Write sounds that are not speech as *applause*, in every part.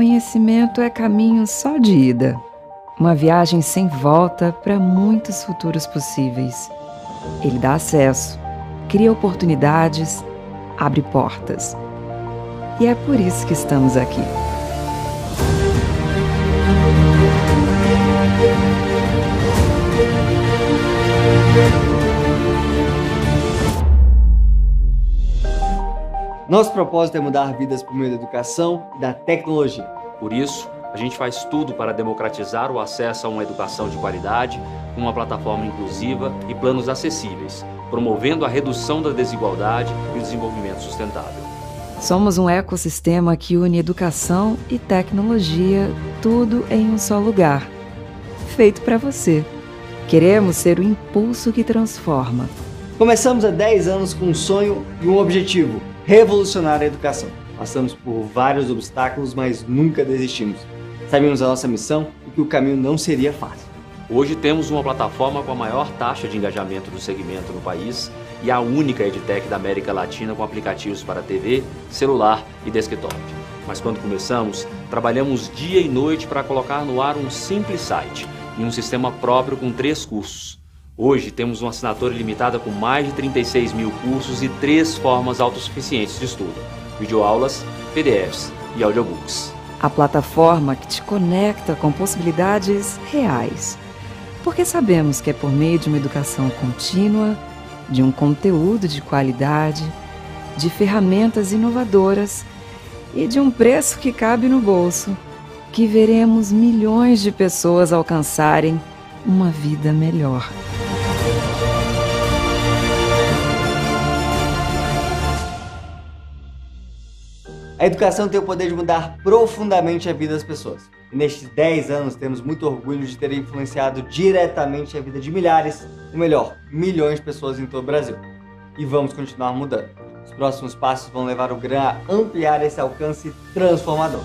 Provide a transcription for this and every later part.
conhecimento é caminho só de ida, uma viagem sem volta para muitos futuros possíveis. Ele dá acesso, cria oportunidades, abre portas. E é por isso que estamos aqui. thank Nosso propósito é mudar vidas por meio da educação e da tecnologia. Por isso, a gente faz tudo para democratizar o acesso a uma educação de qualidade, uma plataforma inclusiva e planos acessíveis, promovendo a redução da desigualdade e o desenvolvimento sustentável. Somos um ecossistema que une educação e tecnologia, tudo em um só lugar. Feito para você. Queremos ser o impulso que transforma. Começamos há 10 anos com um sonho e um objetivo revolucionar a educação. Passamos por vários obstáculos, mas nunca desistimos. Sabíamos a nossa missão e que o caminho não seria fácil. Hoje temos uma plataforma com a maior taxa de engajamento do segmento no país e a única edtech da América Latina com aplicativos para TV, celular e desktop. Mas quando começamos, trabalhamos dia e noite para colocar no ar um simples site e um sistema próprio com três cursos. Hoje temos uma assinatura limitada com mais de 36 mil cursos e três formas autossuficientes de estudo: videoaulas, PDFs e audiobooks. A plataforma que te conecta com possibilidades reais. Porque sabemos que é por meio de uma educação contínua, de um conteúdo de qualidade, de ferramentas inovadoras e de um preço que cabe no bolso que veremos milhões de pessoas alcançarem uma vida melhor. A educação tem o poder de mudar profundamente a vida das pessoas. E nestes 10 anos temos muito orgulho de ter influenciado diretamente a vida de milhares, ou melhor, milhões de pessoas em todo o Brasil. E vamos continuar mudando. Os próximos passos vão levar o GRAM a ampliar esse alcance transformador.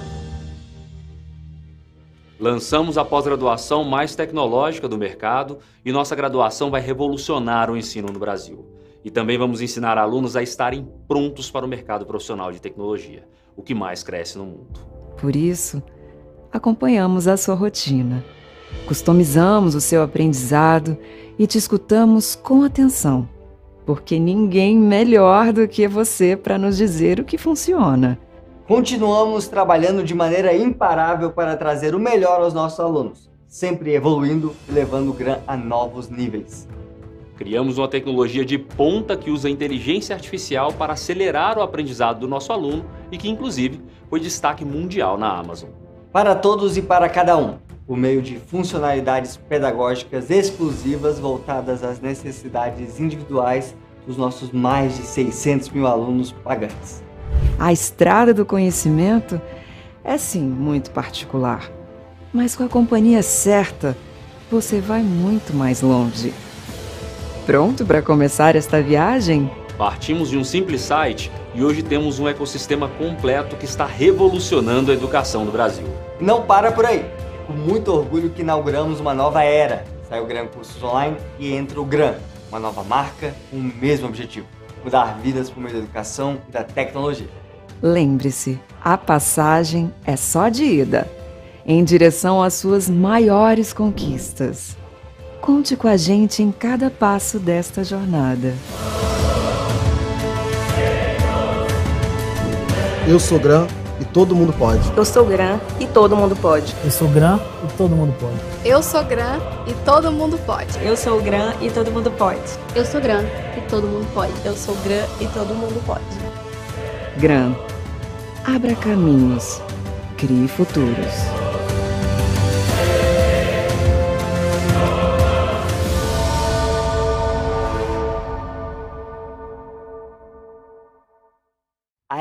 Lançamos a pós-graduação mais tecnológica do mercado e nossa graduação vai revolucionar o ensino no Brasil. E também vamos ensinar alunos a estarem prontos para o mercado profissional de tecnologia o que mais cresce no mundo. Por isso, acompanhamos a sua rotina, customizamos o seu aprendizado e te escutamos com atenção, porque ninguém melhor do que você para nos dizer o que funciona. Continuamos trabalhando de maneira imparável para trazer o melhor aos nossos alunos, sempre evoluindo e levando o GRAM a novos níveis. Criamos uma tecnologia de ponta que usa inteligência artificial para acelerar o aprendizado do nosso aluno e que, inclusive, foi destaque mundial na Amazon. Para todos e para cada um, por meio de funcionalidades pedagógicas exclusivas voltadas às necessidades individuais dos nossos mais de 600 mil alunos pagantes. A estrada do conhecimento é sim muito particular, mas com a companhia certa, você vai muito mais longe pronto para começar esta viagem? Partimos de um simples site e hoje temos um ecossistema completo que está revolucionando a educação do Brasil. Não para por aí! É com muito orgulho que inauguramos uma nova era. Sai o Gran Cursos Online e entra o Gran, uma nova marca com o mesmo objetivo: mudar vidas por meio da educação e da tecnologia. Lembre-se, a passagem é só de ida em direção às suas maiores conquistas. Conte com a gente em cada passo desta jornada. Eu sou Gran e todo mundo pode. Eu sou Gran e todo mundo pode. Eu sou Gran e todo mundo pode. Eu sou Gran e todo mundo pode. Eu sou Gran e todo mundo pode. Eu sou Gran e todo mundo pode. Eu sou Gran e todo mundo pode. Gran. Abra caminhos. Crie futuros.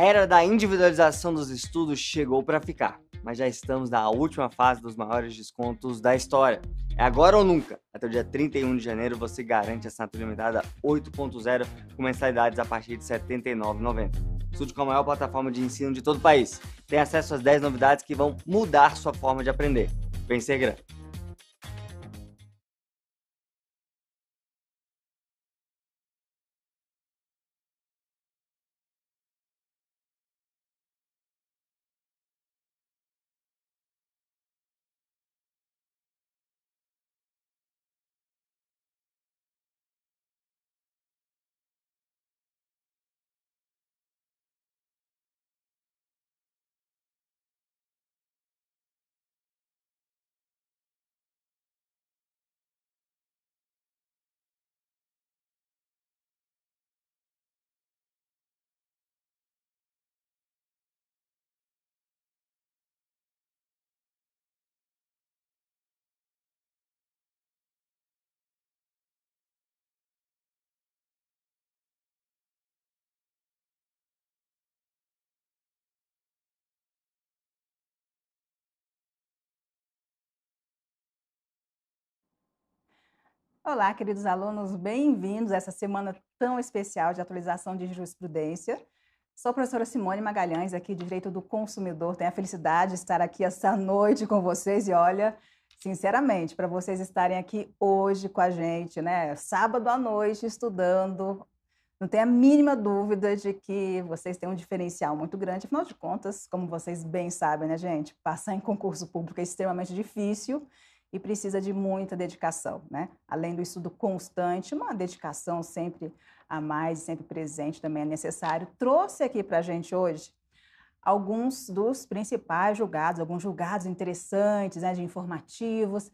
era da individualização dos estudos chegou para ficar, mas já estamos na última fase dos maiores descontos da história. É agora ou nunca. Até o dia 31 de janeiro você garante a assinatura limitada 8.0 com mensalidades a partir de R$ 79,90. Estude com a maior plataforma de ensino de todo o país. Tem acesso às 10 novidades que vão mudar sua forma de aprender. Vem grande. Olá, queridos alunos, bem-vindos a essa semana tão especial de atualização de jurisprudência. Sou a professora Simone Magalhães, aqui de Direito do Consumidor. Tenho a felicidade de estar aqui essa noite com vocês e olha, sinceramente, para vocês estarem aqui hoje com a gente, né? Sábado à noite estudando. Não tenho a mínima dúvida de que vocês têm um diferencial muito grande. Afinal de contas, como vocês bem sabem, né, gente? Passar em concurso público é extremamente difícil e precisa de muita dedicação, né? Além do estudo constante, uma dedicação sempre a mais, sempre presente também é necessário. Trouxe aqui para a gente hoje alguns dos principais julgados, alguns julgados interessantes, né, de informativos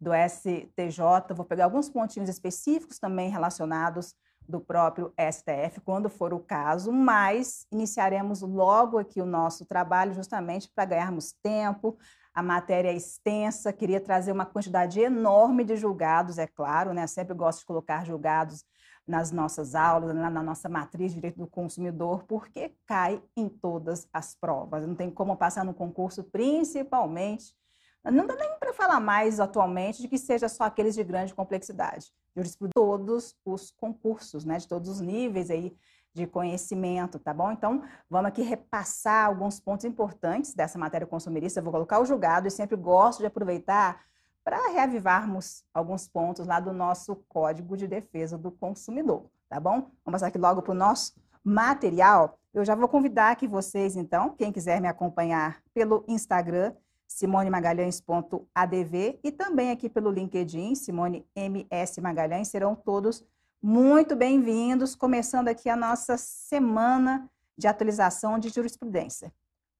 do STJ. Vou pegar alguns pontinhos específicos também relacionados do próprio STF, quando for o caso, mas iniciaremos logo aqui o nosso trabalho justamente para ganharmos tempo, a matéria é extensa, queria trazer uma quantidade enorme de julgados, é claro, né? Sempre gosto de colocar julgados nas nossas aulas, na, nossa matriz de direito do consumidor, porque cai em todas as provas. Não tem como passar no concurso, principalmente. Não dá nem para falar mais atualmente de que seja só aqueles de grande complexidade. Jurisprudência, todos os concursos, né? De todos os níveis aí de conhecimento, tá bom? Então, vamos aqui repassar alguns pontos importantes dessa matéria consumirista. Eu vou colocar o julgado e sempre gosto de aproveitar para reavivarmos alguns pontos lá do nosso Código de Defesa do Consumidor, tá bom? Vamos passar aqui logo para o nosso material. Eu já vou convidar que vocês, então, quem quiser me acompanhar pelo Instagram, simonemagalhães.adv e também aqui pelo LinkedIn, Simone MS Magalhães, serão todos muito bem-vindos, começando aqui a nossa semana de atualização de jurisprudência.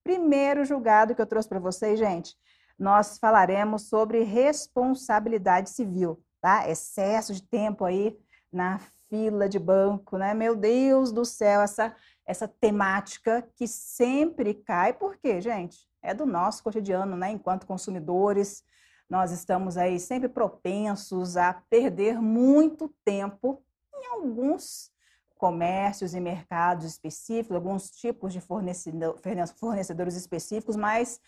Primeiro julgado que eu trouxe para vocês, gente, nós falaremos sobre responsabilidade civil, tá? Excesso de tempo aí na fila de banco, né? Meu Deus do céu, essa essa temática que sempre cai, porque, gente, é do nosso cotidiano, né? Enquanto consumidores, nós estamos aí sempre propensos a perder muito tempo em alguns comércios e mercados específicos, alguns tipos de fornecedores específicos, mas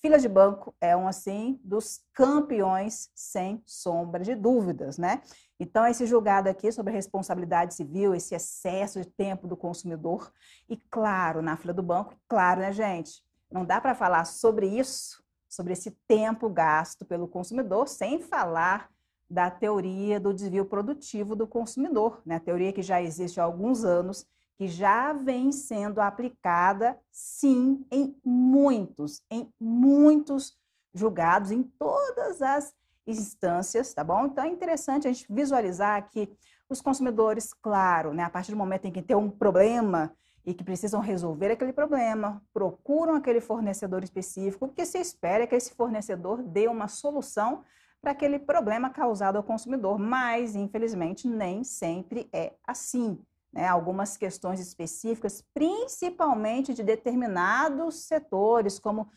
fila de banco é um assim dos campeões sem sombra de dúvidas, né? Então esse julgado aqui sobre a responsabilidade civil, esse excesso de tempo do consumidor e claro, na fila do banco, claro, né, gente? Não dá para falar sobre isso, sobre esse tempo gasto pelo consumidor sem falar da teoria do desvio produtivo do consumidor, né? teoria que já existe há alguns anos, que já vem sendo aplicada, sim, em muitos, em muitos julgados, em todas as instâncias, tá bom? Então é interessante a gente visualizar que os consumidores, claro, né, a partir do momento em que tem um problema e que precisam resolver aquele problema, procuram aquele fornecedor específico, porque se espera que esse fornecedor dê uma solução para aquele problema causado ao consumidor, mas infelizmente nem sempre é assim. Né? Algumas questões específicas, principalmente de determinados setores, como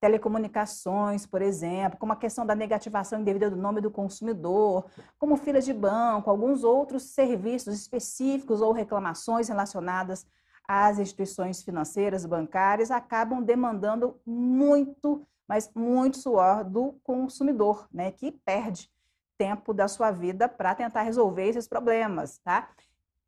telecomunicações, por exemplo, como a questão da negativação indevida do nome do consumidor, como filas de banco, alguns outros serviços específicos ou reclamações relacionadas às instituições financeiras, bancárias, acabam demandando muito mas muito suor do consumidor, né, que perde tempo da sua vida para tentar resolver esses problemas, tá?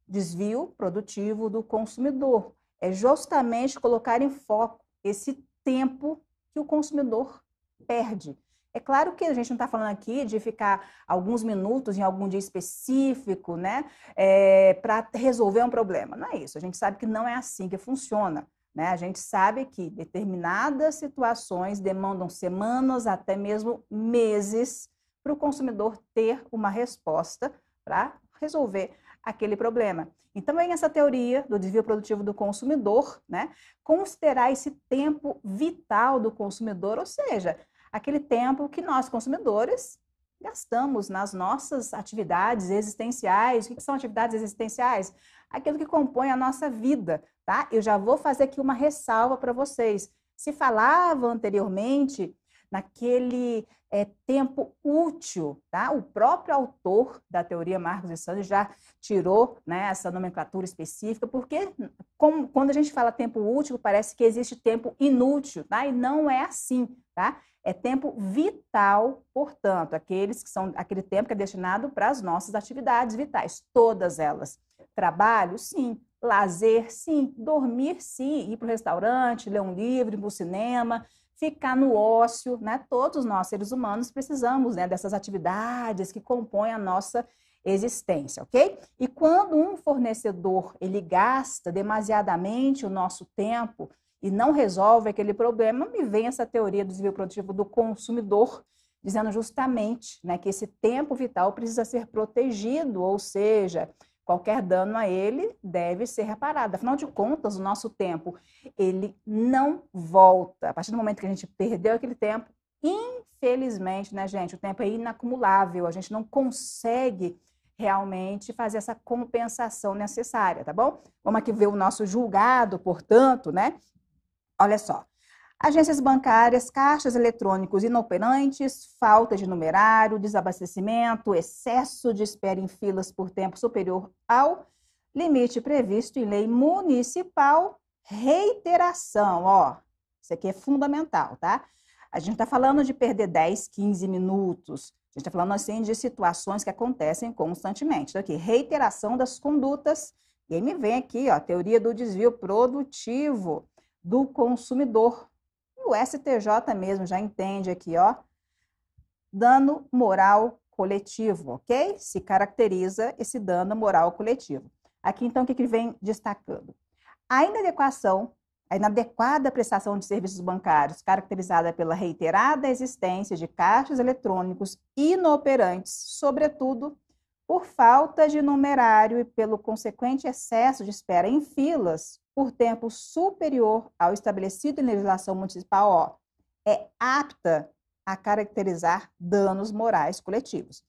Desvio produtivo do consumidor é justamente colocar em foco esse tempo que o consumidor perde. É claro que a gente não está falando aqui de ficar alguns minutos em algum dia específico, né, é, eh, para resolver um problema. Não é isso. A gente sabe que não é assim que funciona. Né? A gente sabe que determinadas situações demandam semanas, até mesmo meses, para o consumidor ter uma resposta para resolver aquele problema. Então, vem essa teoria do desvio produtivo do consumidor, né? considerar esse tempo vital do consumidor, ou seja, aquele tempo que nós, consumidores, gastamos nas nossas atividades existenciais. O que são atividades existenciais? Aquilo que compõe a nossa vida, tá? Eu já vou fazer aqui uma ressalva para vocês. Se falava anteriormente naquele é, tempo útil, tá? O próprio autor da teoria Marcos e Sanders já tirou né, essa nomenclatura específica, porque como, quando a gente fala tempo útil, parece que existe tempo inútil, tá? E não é assim, tá? É tempo vital, portanto, aqueles que são aquele tempo que é destinado para as nossas atividades vitais, todas elas. Trabalho, sim. Lazer, sim. Dormir, sim. Ir para o restaurante, ler um livro, ir para o cinema, ficar no ócio, né? Todos nós, seres humanos, precisamos né, dessas atividades que compõem a nossa existência, ok? E quando um fornecedor ele gasta demasiadamente o nosso tempo e não resolve aquele problema, me vem essa teoria do desvio produtivo do consumidor, dizendo justamente né, que esse tempo vital precisa ser protegido, ou seja, Qualquer dano a ele deve ser reparado. Afinal de contas, o nosso tempo, ele não volta. A partir do momento que a gente perdeu aquele tempo, infelizmente, né, gente, o tempo é inacumulável, a gente não consegue realmente fazer essa compensação necessária, tá bom? Vamos aqui ver o nosso julgado, portanto, né? Olha só agências bancárias, caixas eletrônicos inoperantes, falta de numerário, desabastecimento, excesso de espera em filas por tempo superior ao limite previsto em lei municipal, reiteração, ó, isso aqui é fundamental, tá? A gente está falando de perder 10, 15 minutos, a gente está falando assim de situações que acontecem constantemente. Então aqui, reiteração das condutas, e aí me vem aqui, ó, teoria do desvio produtivo do consumidor, o STJ mesmo já entende aqui, ó. Dano moral coletivo, ok? Se caracteriza esse dano moral coletivo. Aqui, então, o que, que vem destacando? A inadequação, a inadequada prestação de serviços bancários, caracterizada pela reiterada existência de caixas eletrônicos inoperantes, sobretudo por falta de numerário e pelo consequente excesso de espera em filas por tempo superior ao estabelecido em legislação municipal, ó, é apta a caracterizar danos morais coletivos.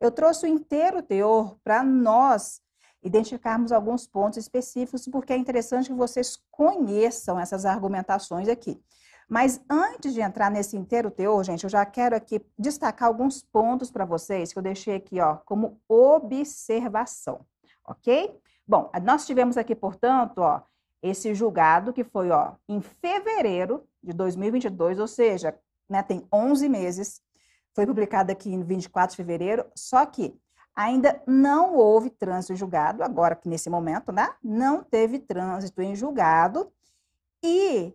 Eu trouxe o inteiro teor para nós identificarmos alguns pontos específicos, porque é interessante que vocês conheçam essas argumentações aqui. Mas antes de entrar nesse inteiro teor, gente, eu já quero aqui destacar alguns pontos para vocês que eu deixei aqui, ó, como observação, ok? Bom, nós tivemos aqui, portanto, ó, esse julgado que foi ó, em fevereiro de 2022, ou seja, né, tem 11 meses, foi publicado aqui em 24 de fevereiro, só que ainda não houve trânsito em julgado, agora que nesse momento, né, não teve trânsito em julgado. E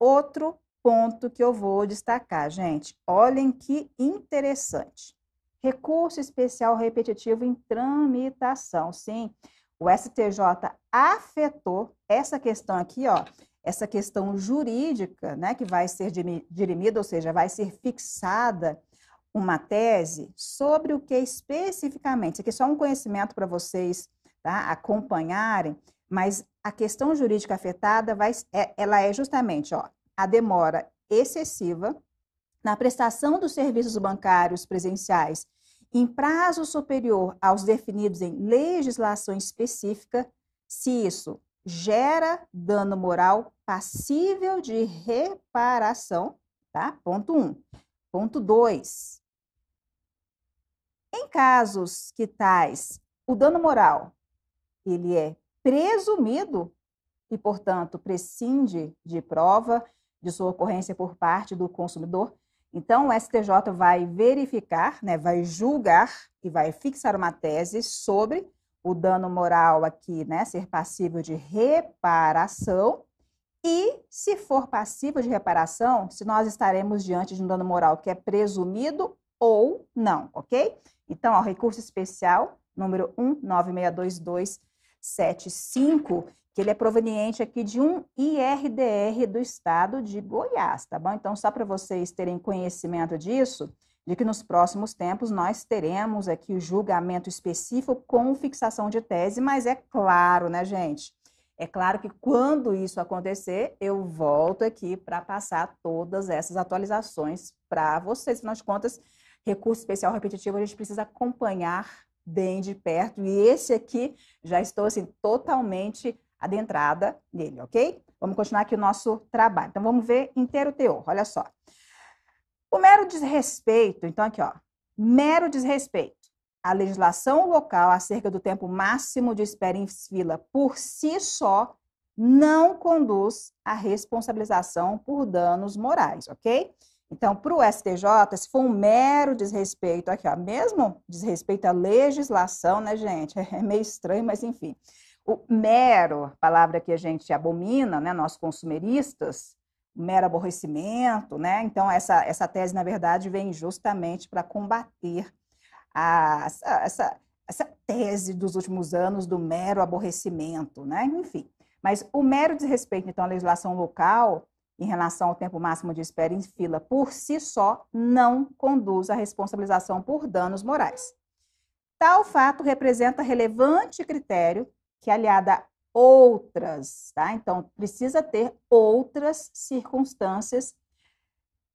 outro ponto que eu vou destacar, gente, olhem que interessante. Recurso especial repetitivo em tramitação, sim. O STJ afetou essa questão aqui, ó, essa questão jurídica, né, que vai ser dirimida, ou seja, vai ser fixada uma tese sobre o que especificamente. Isso aqui é só um conhecimento para vocês tá, acompanharem, mas a questão jurídica afetada vai, é, ela é justamente ó, a demora excessiva na prestação dos serviços bancários presenciais em prazo superior aos definidos em legislação específica, se isso gera dano moral passível de reparação, tá? Ponto 1. Um. Ponto 2. Em casos que tais o dano moral ele é presumido e, portanto, prescinde de prova de sua ocorrência por parte do consumidor, então, o STJ vai verificar, né, vai julgar e vai fixar uma tese sobre o dano moral aqui, né, ser passível de reparação. E se for passível de reparação, se nós estaremos diante de um dano moral que é presumido ou não, ok? Então, ó, recurso especial número 196275, que ele é proveniente aqui de um IRDR do estado de Goiás, tá bom? Então, só para vocês terem conhecimento disso, de que nos próximos tempos nós teremos aqui o julgamento específico com fixação de tese, mas é claro, né, gente? É claro que quando isso acontecer, eu volto aqui para passar todas essas atualizações para vocês. Afinal de contas, recurso especial repetitivo a gente precisa acompanhar bem de perto. E esse aqui já estou assim totalmente adentrada nele, ok? Vamos continuar aqui o nosso trabalho. Então, vamos ver inteiro teor, olha só. O mero desrespeito, então aqui, ó, mero desrespeito. A legislação local acerca do tempo máximo de espera em fila por si só não conduz à responsabilização por danos morais, ok? Então, para o STJ, se for um mero desrespeito, aqui, ó, mesmo desrespeito à legislação, né, gente? *laughs* É meio estranho, mas enfim o mero, palavra que a gente abomina, né, nós consumeristas, mero aborrecimento, né? Então essa essa tese na verdade vem justamente para combater a, essa, essa, essa tese dos últimos anos do mero aborrecimento, né? Enfim, mas o mero desrespeito então à legislação local em relação ao tempo máximo de espera em fila por si só não conduz à responsabilização por danos morais. Tal fato representa relevante critério que aliada a outras, tá? Então, precisa ter outras circunstâncias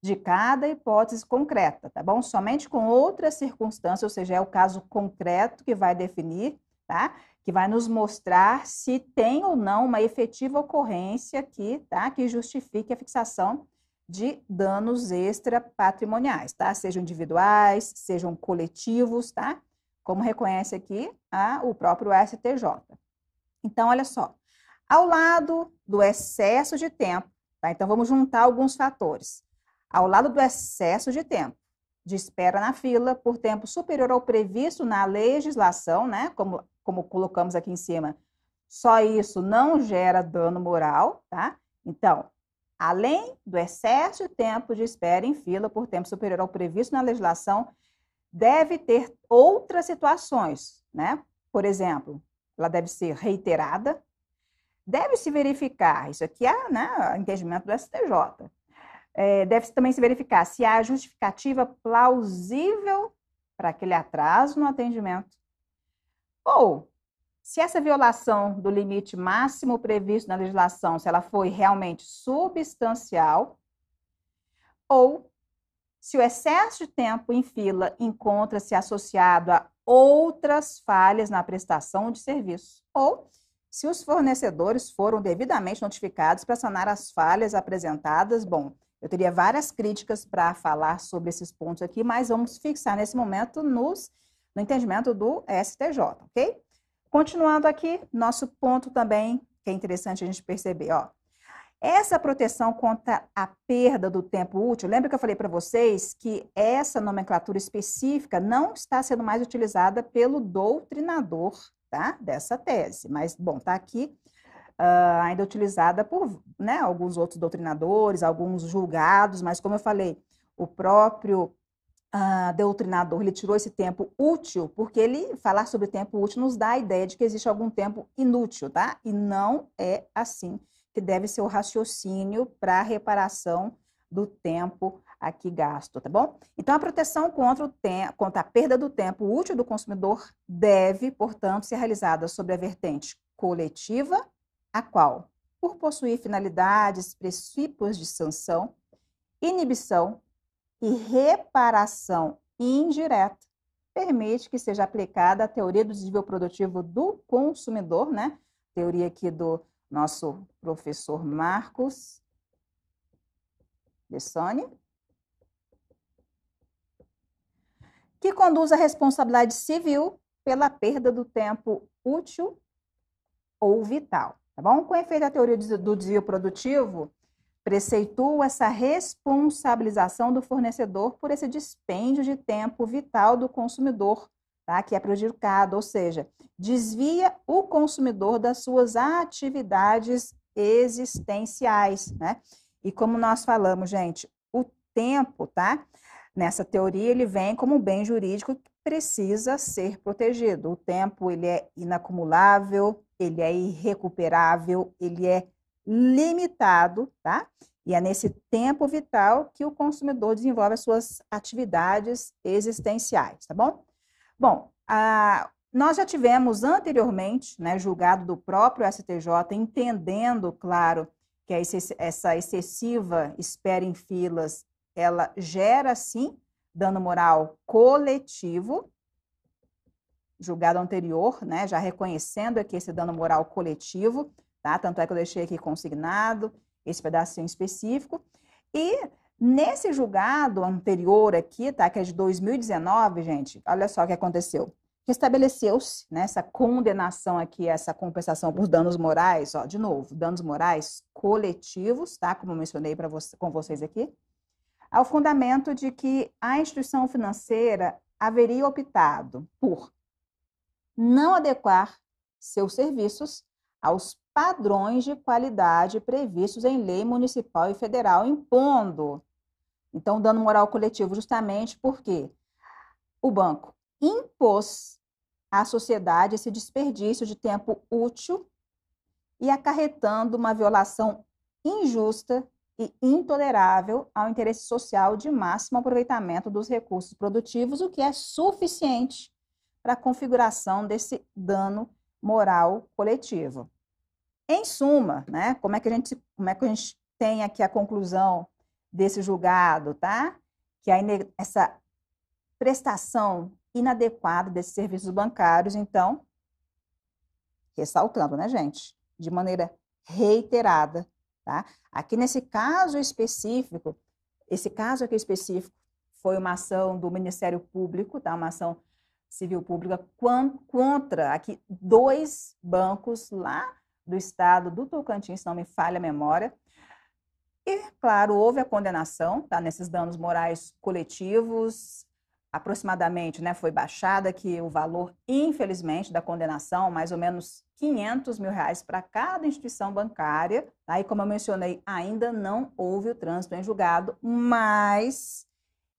de cada hipótese concreta, tá bom? Somente com outras circunstâncias, ou seja, é o caso concreto que vai definir, tá? Que vai nos mostrar se tem ou não uma efetiva ocorrência aqui, tá? Que justifique a fixação de danos extrapatrimoniais, tá? Sejam individuais, sejam coletivos, tá? Como reconhece aqui a, o próprio STJ. Então, olha só. Ao lado do excesso de tempo, tá? Então, vamos juntar alguns fatores. Ao lado do excesso de tempo, de espera na fila por tempo superior ao previsto na legislação, né? Como, como colocamos aqui em cima, só isso não gera dano moral, tá? Então, além do excesso de tempo de espera em fila por tempo superior ao previsto na legislação, deve ter outras situações, né? Por exemplo, ela deve ser reiterada. Deve-se verificar, isso aqui é né, entendimento do STJ, é, deve-se também se verificar se há justificativa plausível para aquele atraso no atendimento, ou se essa violação do limite máximo previsto na legislação, se ela foi realmente substancial, ou se o excesso de tempo em fila encontra-se associado a outras falhas na prestação de serviço, ou se os fornecedores foram devidamente notificados para sanar as falhas apresentadas. Bom, eu teria várias críticas para falar sobre esses pontos aqui, mas vamos fixar nesse momento nos, no entendimento do STJ, ok? Continuando aqui, nosso ponto também, que é interessante a gente perceber, ó. Essa proteção contra a perda do tempo útil, lembra que eu falei para vocês que essa nomenclatura específica não está sendo mais utilizada pelo doutrinador tá? dessa tese, mas, bom, está aqui uh, ainda utilizada por né, alguns outros doutrinadores, alguns julgados, mas, como eu falei, o próprio uh, doutrinador, ele tirou esse tempo útil, porque ele falar sobre tempo útil nos dá a ideia de que existe algum tempo inútil, tá? E não é assim que deve ser o raciocínio para a reparação do tempo aqui gasto, tá bom? Então, a proteção contra, o contra a perda do tempo útil do consumidor deve, portanto, ser realizada sobre a vertente coletiva, a qual, por possuir finalidades, princípios de sanção, inibição e reparação indireta, permite que seja aplicada a teoria do desvio produtivo do consumidor, né? Teoria aqui do nosso professor Marcos Dessane, que conduz a responsabilidade civil pela perda do tempo útil ou vital, tá bom? Com efeito da teoria do desvio produtivo, preceitua essa responsabilização do fornecedor por esse dispêndio de tempo vital do consumidor tá? que é prejudicado, ou seja, desvia o consumidor das suas atividades existenciais, né? E como nós falamos, gente, o tempo, tá? Nessa teoria ele vem como um bem jurídico que precisa ser protegido. O tempo ele é inacumulável, ele é irrecuperável, ele é limitado, tá? E é nesse tempo vital que o consumidor desenvolve as suas atividades existenciais, tá bom? Bom, a, nós já tivemos anteriormente, né, julgado do próprio STJ, entendendo, claro, que essa excessiva espera em filas, ela gera, sim, dano moral coletivo, julgado anterior, né, já reconhecendo aqui esse dano moral coletivo, tá? Tanto é que eu deixei aqui consignado esse pedacinho específico. E Nesse julgado anterior aqui, tá? Que é de 2019, gente, olha só o que aconteceu. Restabeleceu-se nessa né, condenação aqui, essa compensação por danos morais, ó, de novo, danos morais coletivos, tá? Como eu mencionei para você, com vocês aqui, ao fundamento de que a instituição financeira haveria optado por não adequar seus serviços aos padrões de qualidade previstos em lei municipal e federal, impondo então, dano moral coletivo, justamente porque o banco impôs à sociedade esse desperdício de tempo útil e acarretando uma violação injusta e intolerável ao interesse social de máximo aproveitamento dos recursos produtivos, o que é suficiente para a configuração desse dano moral coletivo. Em suma, né, como, é que a gente, como é que a gente tem aqui a conclusão desse julgado, tá? Que aí essa prestação inadequada desses serviços bancários, então, ressaltando, né, gente? De maneira reiterada, tá? Aqui nesse caso específico, esse caso aqui específico foi uma ação do Ministério Público, tá? Uma ação civil pública contra aqui dois bancos lá do estado do Tocantins, se não me falha a memória, e, claro, houve a condenação tá, nesses danos morais coletivos, aproximadamente né, foi baixada que o valor, infelizmente, da condenação, mais ou menos 500 mil reais para cada instituição bancária. Tá? E como eu mencionei, ainda não houve o trânsito em julgado, mas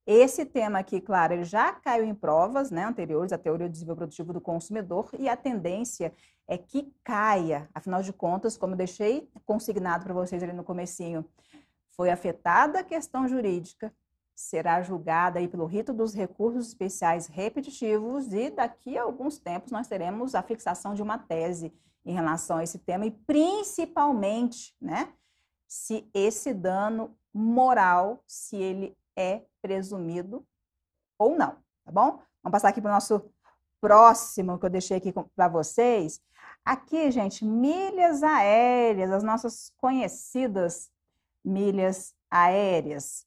esse tema aqui, claro, ele já caiu em provas né, anteriores, a teoria do desenvolvimento produtivo do consumidor, e a tendência é que caia. Afinal de contas, como eu deixei consignado para vocês ali no comecinho, foi afetada a questão jurídica, será julgada aí pelo rito dos recursos especiais repetitivos e daqui a alguns tempos nós teremos a fixação de uma tese em relação a esse tema e principalmente, né, se esse dano moral, se ele é presumido ou não, tá bom? Vamos passar aqui para o nosso próximo que eu deixei aqui para vocês. Aqui, gente, milhas aéreas, as nossas conhecidas milhas aéreas.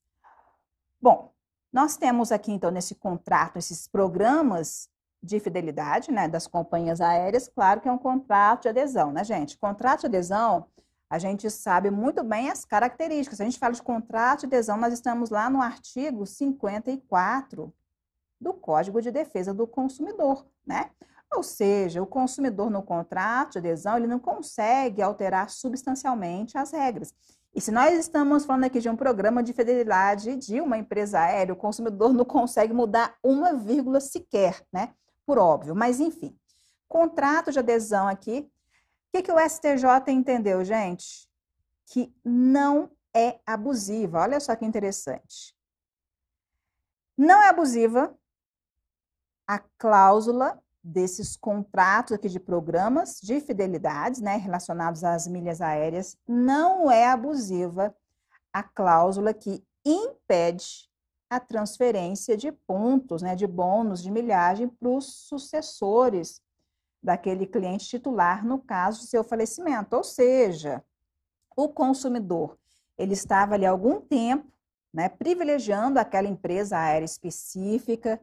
Bom, nós temos aqui então nesse contrato esses programas de fidelidade, né, das companhias aéreas, claro que é um contrato de adesão, né, gente? Contrato de adesão, a gente sabe muito bem as características. Se a gente fala de contrato de adesão, nós estamos lá no artigo 54 do Código de Defesa do Consumidor, né? Ou seja, o consumidor no contrato de adesão, ele não consegue alterar substancialmente as regras. E se nós estamos falando aqui de um programa de fidelidade de uma empresa aérea, o consumidor não consegue mudar uma vírgula sequer, né? Por óbvio, mas enfim. Contrato de adesão aqui. O que, que o STJ entendeu, gente? Que não é abusiva. Olha só que interessante. Não é abusiva a cláusula desses contratos aqui de programas de fidelidades, né, relacionados às milhas aéreas, não é abusiva a cláusula que impede a transferência de pontos, né, de bônus de milhagem para os sucessores daquele cliente titular no caso do seu falecimento. Ou seja, o consumidor ele estava ali algum tempo, né, privilegiando aquela empresa aérea específica,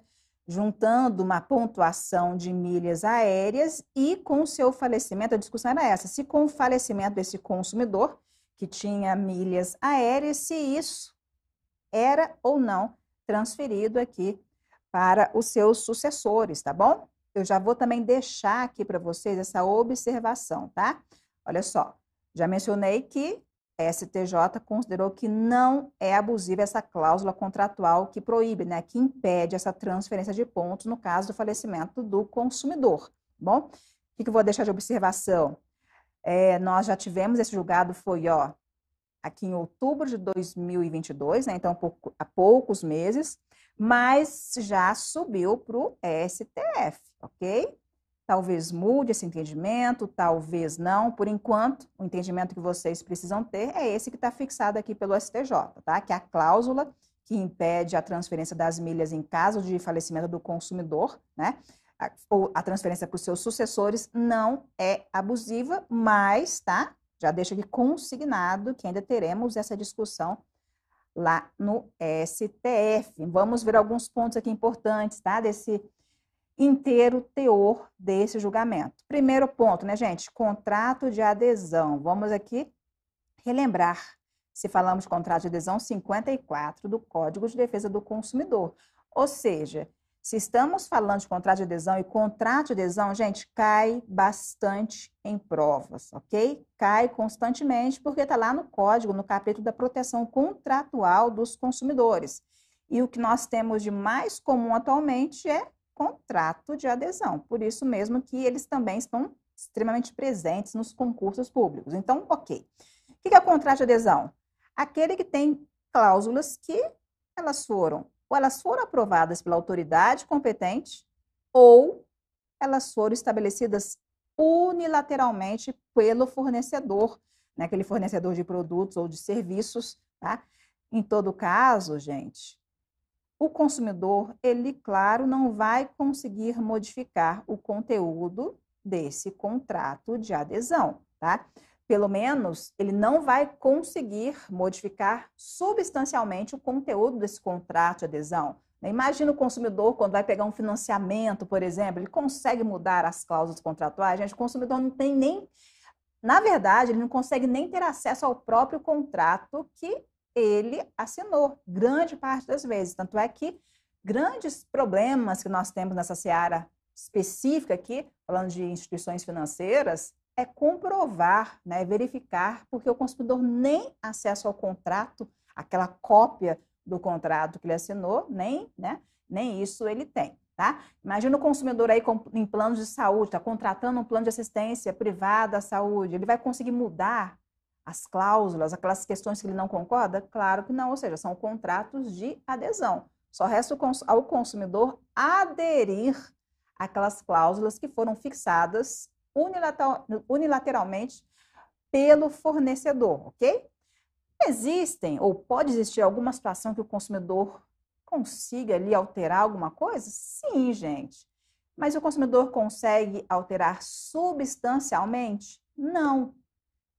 juntando uma pontuação de milhas aéreas e com seu falecimento, a discussão era essa, se com o falecimento desse consumidor, que tinha milhas aéreas, se isso era ou não transferido aqui para os seus sucessores, tá bom? Eu já vou também deixar aqui para vocês essa observação, tá? Olha só, já mencionei que é, STJ considerou que não é abusiva essa cláusula contratual que proíbe, né, que impede essa transferência de pontos no caso do falecimento do consumidor. Tá bom, o que, eu vou deixar de observação? É, nós já tivemos esse julgado, foi ó, aqui em outubro de 2022, né, então pouco, há poucos meses, mas já subiu para o STF, ok? Talvez mude esse entendimento, talvez não. Por enquanto, o entendimento que vocês precisam ter é esse que está fixado aqui pelo STJ, tá? Que é a cláusula que impede a transferência das milhas em caso de falecimento do consumidor, né? A, ou a transferência para os seus sucessores não é abusiva, mas, tá? Já deixa aqui consignado que ainda teremos essa discussão lá no STF. Vamos ver alguns pontos aqui importantes, tá? Desse inteiro teor desse julgamento. Primeiro ponto, né, gente? Contrato de adesão. Vamos aqui relembrar. Se falamos contrato de adesão 54 do Código de Defesa do Consumidor. Ou seja, se estamos falando de contrato de adesão e contrato de adesão, gente, cai bastante em provas, ok? Cai constantemente porque está lá no código, no capítulo da proteção contratual dos consumidores. E o que nós temos de mais comum atualmente é contrato de adesão. Por isso mesmo que eles também estão extremamente presentes nos concursos públicos. Então, ok. O que é o contrato de adesão? Aquele que tem cláusulas que elas foram, ou elas foram aprovadas pela autoridade competente, ou elas foram estabelecidas unilateralmente pelo fornecedor, né? aquele fornecedor de produtos ou de serviços, tá? Em todo caso, gente, o consumidor, ele, claro, não vai conseguir modificar o conteúdo desse contrato de adesão, tá? Pelo menos ele não vai conseguir modificar substancialmente o conteúdo desse contrato de adesão. Imagina o consumidor quando vai pegar um financiamento, por exemplo, ele consegue mudar as cláusulas contratuais. Gente, o consumidor não tem nem, na verdade, ele não consegue nem ter acesso ao próprio contrato que ele assinou, grande parte das vezes. Tanto é que grandes problemas que nós temos nessa seara específica aqui, falando de instituições financeiras, é comprovar, né, é verificar, porque o consumidor nem acesso ao contrato, aquela cópia do contrato que ele assinou, nem, né, nem isso ele tem. Tá? Imagina o consumidor aí com, em planos de saúde, está contratando um plano de assistência privada à saúde, ele vai conseguir mudar as cláusulas, aquelas questões que ele não concorda? Claro que não, ou seja, são contratos de adesão. Só resta ao consumidor aderir àquelas cláusulas que foram fixadas unilateralmente pelo fornecedor, ok? Existem ou pode existir alguma situação que o consumidor consiga ali alterar alguma coisa? Sim, gente. Mas o consumidor consegue alterar substancialmente? Não.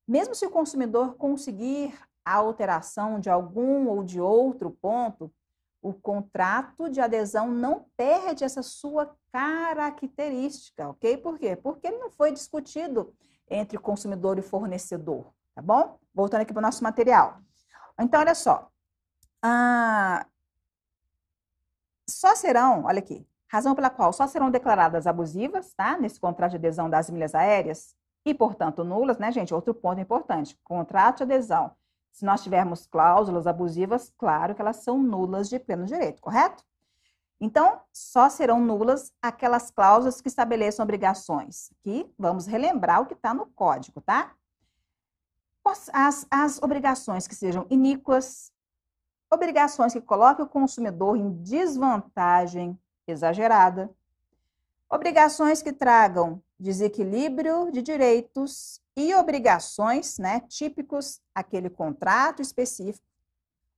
Mesmo se o consumidor conseguir a alteração de algum ou de outro ponto, o contrato de adesão não perde essa sua característica, ok? Por quê? Porque ele não foi discutido entre consumidor e fornecedor, tá bom? Voltando aqui para o nosso material. Então, olha só. Ah, só serão, olha aqui, razão pela qual só serão declaradas abusivas, tá? Nesse contrato de adesão das milhas aéreas, e, portanto, nulas, né, gente? Outro ponto importante: contrato de adesão. Se nós tivermos cláusulas abusivas, claro que elas são nulas de pleno direito, correto? Então, só serão nulas aquelas cláusulas que estabeleçam obrigações, que vamos relembrar o que está no código, tá? As, as obrigações que sejam iníquas, obrigações que coloquem o consumidor em desvantagem exagerada, Obrigações que tragam desequilíbrio de direitos e obrigações, né, típicos aquele contrato específico,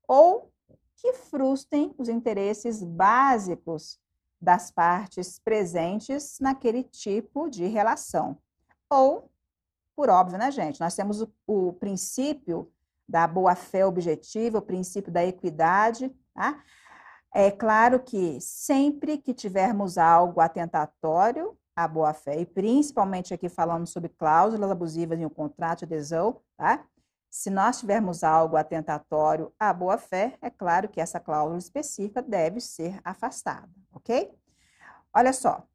ou que frustrem os interesses básicos das partes presentes naquele tipo de relação. Ou, por óbvio, né, gente? Nós temos o, o princípio da boa-fé objetiva, o princípio da equidade, tá? É claro que sempre que tivermos algo atentatório à boa-fé, e principalmente aqui falando sobre cláusulas abusivas em um contrato de adesão, tá? Se nós tivermos algo atentatório à boa-fé, é claro que essa cláusula específica deve ser afastada, ok? Olha só,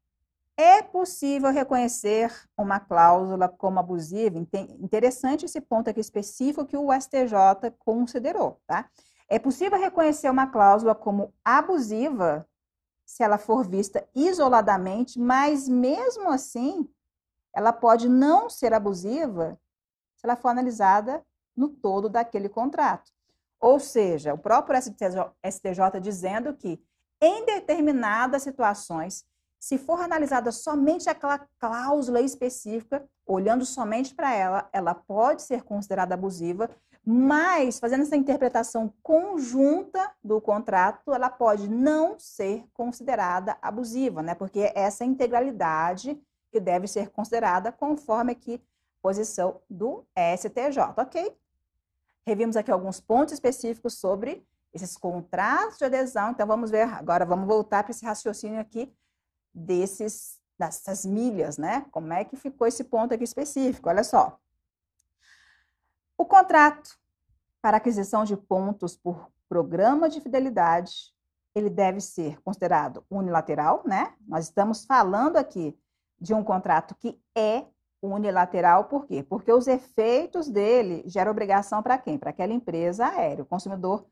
é possível reconhecer uma cláusula como abusiva? Interessante esse ponto aqui específico que o STJ considerou, tá? É possível reconhecer uma cláusula como abusiva se ela for vista isoladamente, mas mesmo assim, ela pode não ser abusiva se ela for analisada no todo daquele contrato. Ou seja, o próprio STJ, dizendo que, em determinadas situações, se for analisada somente aquela cláusula específica, olhando somente para ela, ela pode ser considerada abusiva, mas, fazendo essa interpretação conjunta do contrato, ela pode não ser considerada abusiva, né? Porque é essa integralidade que deve ser considerada conforme aqui posição do STJ, ok? Revimos aqui alguns pontos específicos sobre esses contratos de adesão. Então, vamos ver agora, vamos voltar para esse raciocínio aqui desses, dessas milhas, né? Como é que ficou esse ponto aqui específico? Olha só o contrato para aquisição de pontos por programa de fidelidade, ele deve ser considerado unilateral, né? Nós estamos falando aqui de um contrato que é unilateral, por quê? Porque os efeitos dele geram obrigação para quem? Para aquela empresa aérea. O consumidor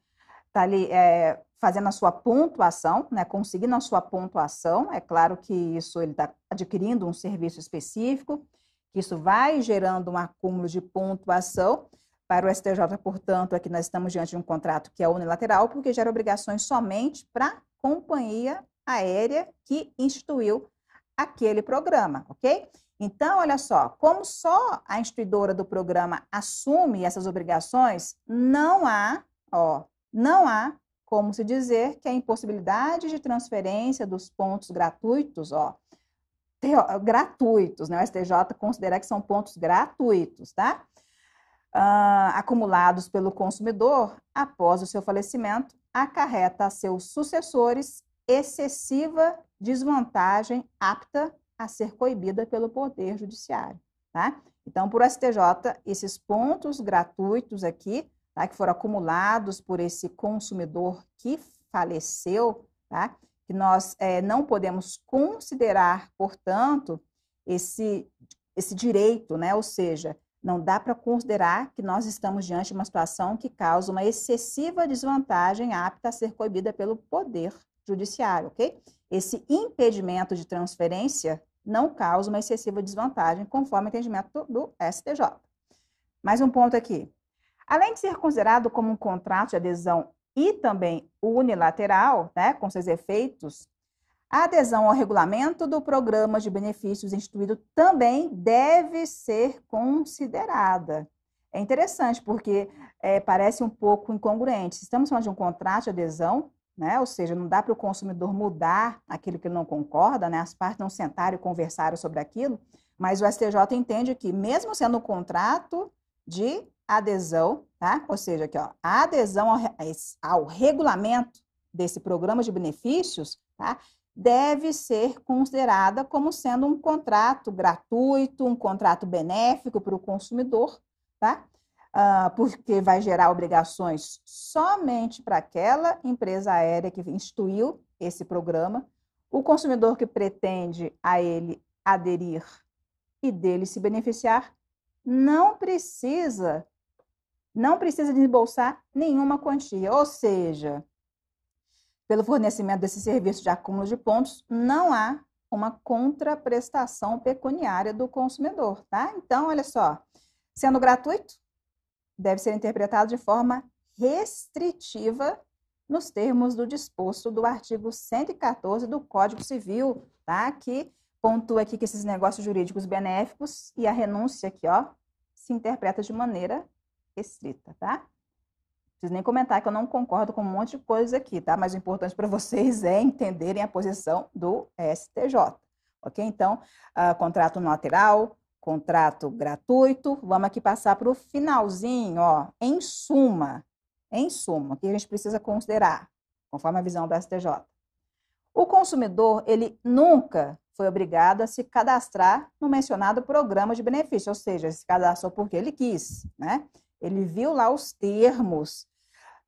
está ali é, fazendo a sua pontuação, né, conseguindo a sua pontuação. É claro que isso ele está adquirindo um serviço específico, isso vai gerando um acúmulo de pontuação. Para o STJ, portanto, aqui nós estamos diante de um contrato que é unilateral, porque gera obrigações somente para a companhia aérea que instituiu aquele programa, ok? Então, olha só, como só a instituidora do programa assume essas obrigações, não há, ó, não há como se dizer que a impossibilidade de transferência dos pontos gratuitos, ó, gratuitos, né? O STJ considera que são pontos gratuitos, tá? Uh, acumulados pelo consumidor após o seu falecimento, acarreta a seus sucessores excessiva desvantagem apta a ser coibida pelo Poder Judiciário. Tá? Então, por STJ, esses pontos gratuitos aqui, tá, que foram acumulados por esse consumidor que faleceu, tá, que nós é, não podemos considerar, portanto, esse, esse direito, né? ou seja, não dá para considerar que nós estamos diante de uma situação que causa uma excessiva desvantagem apta a ser coibida pelo poder judiciário, ok? Esse impedimento de transferência não causa uma excessiva desvantagem, conforme o entendimento do STJ. Mais um ponto aqui. Além de ser considerado como um contrato de adesão e também unilateral, né, com seus efeitos, a adesão ao regulamento do programa de benefícios instituído também deve ser considerada. É interessante, porque é, parece um pouco incongruente. Estamos falando de um contrato de adesão, né? ou seja, não dá para o consumidor mudar aquilo que ele não concorda, né? as partes não sentaram e conversaram sobre aquilo, mas o STJ entende que, mesmo sendo um contrato de adesão, tá? Ou seja, aqui, ó, a adesão ao, ao regulamento desse programa de benefícios, tá? Deve ser considerada como sendo um contrato gratuito, um contrato benéfico para o consumidor, tá? Ah, porque vai gerar obrigações somente para aquela empresa aérea que instituiu esse programa. O consumidor que pretende a ele aderir e dele se beneficiar não precisa não precisa desembolsar nenhuma quantia. Ou seja, pelo fornecimento desse serviço de acúmulo de pontos, não há uma contraprestação pecuniária do consumidor, tá? Então, olha só, sendo gratuito, deve ser interpretado de forma restritiva nos termos do disposto do artigo 114 do Código Civil, tá? Que pontua aqui que esses negócios jurídicos benéficos e a renúncia aqui, ó, se interpreta de maneira restrita, tá? Preciso nem comentar que eu não concordo com um monte de coisas aqui, tá? Mas o importante para vocês é entenderem a posição do STJ, ok? Então, uh, contrato no lateral, contrato gratuito. Vamos aqui passar para o finalzinho, ó. Em suma, em suma, o que a gente precisa considerar, conforme a visão do STJ. O consumidor, ele nunca foi obrigado a se cadastrar no mencionado programa de benefício, ou seja, se cadastrou porque ele quis, né? Ele viu lá os termos,